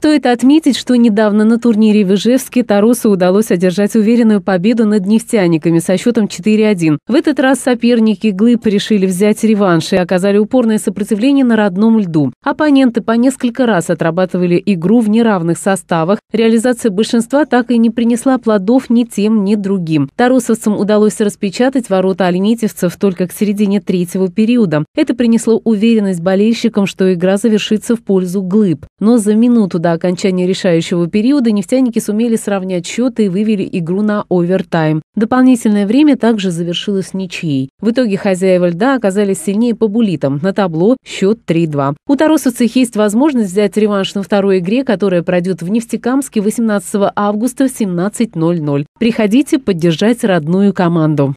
Стоит отметить, что недавно на турнире в Ижевске Тарусу удалось одержать уверенную победу над нефтяниками со счетом 4-1. В этот раз соперники Глыб решили взять реванш и оказали упорное сопротивление на родном льду. Оппоненты по несколько раз отрабатывали игру в неравных составах. Реализация большинства так и не принесла плодов ни тем, ни другим. Тарусовцам удалось распечатать ворота альметьевцев только к середине третьего периода. Это принесло уверенность болельщикам, что игра завершится в пользу Глыб. Но за минуту до до окончания решающего периода нефтяники сумели сравнять счеты и вывели игру на овертайм. Дополнительное время также завершилось ничьей. В итоге хозяева льда оказались сильнее по булитам. На табло счет 3-2. У таросовцев есть возможность взять реванш на второй игре, которая пройдет в Нефтекамске 18 августа в 17.00. Приходите поддержать родную команду.